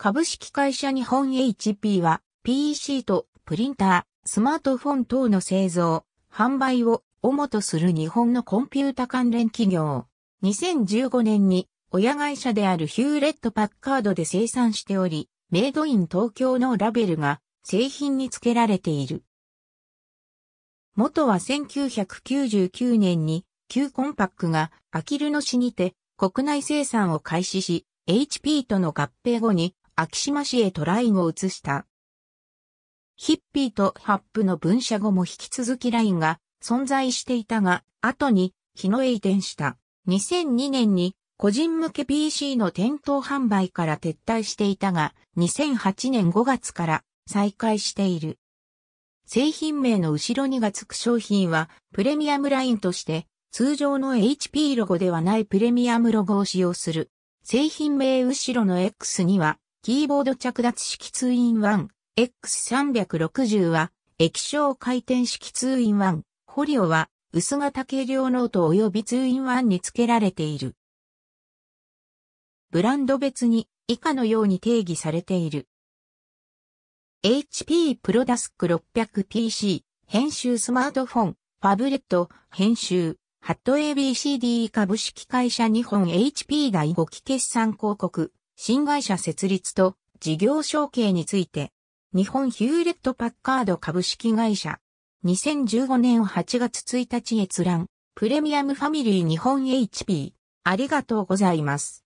株式会社日本 HP は PC とプリンター、スマートフォン等の製造、販売を主とする日本のコンピュータ関連企業。2015年に親会社であるヒューレット・パッカードで生産しており、メイドイン東京のラベルが製品に付けられている。元は1999年に旧コンパックがアキルノ市にて国内生産を開始し、HP との合併後に昭島市へトラインを移した。ヒッピーとハップの分社後も引き続きラインが存在していたが、後に日野へ移転した。2002年に個人向け PC の店頭販売から撤退していたが、2008年5月から再開している。製品名の後ろにがつく商品はプレミアムラインとして通常の HP ロゴではないプレミアムロゴを使用する。製品名後ろの X にはキーボード着脱式 2-in-1X360 は、液晶回転式 2-in-1、ホリオは、薄型軽量ノート及び 2-in-1 に付けられている。ブランド別に以下のように定義されている。HP プロダスク 600PC 編集スマートフォンファブレット編集ハット ABCD 株式会社日本 HP 第5期決算広告新会社設立と事業承継について、日本ヒューレット・パッカード株式会社、2015年8月1日閲覧、プレミアムファミリー日本 HP、ありがとうございます。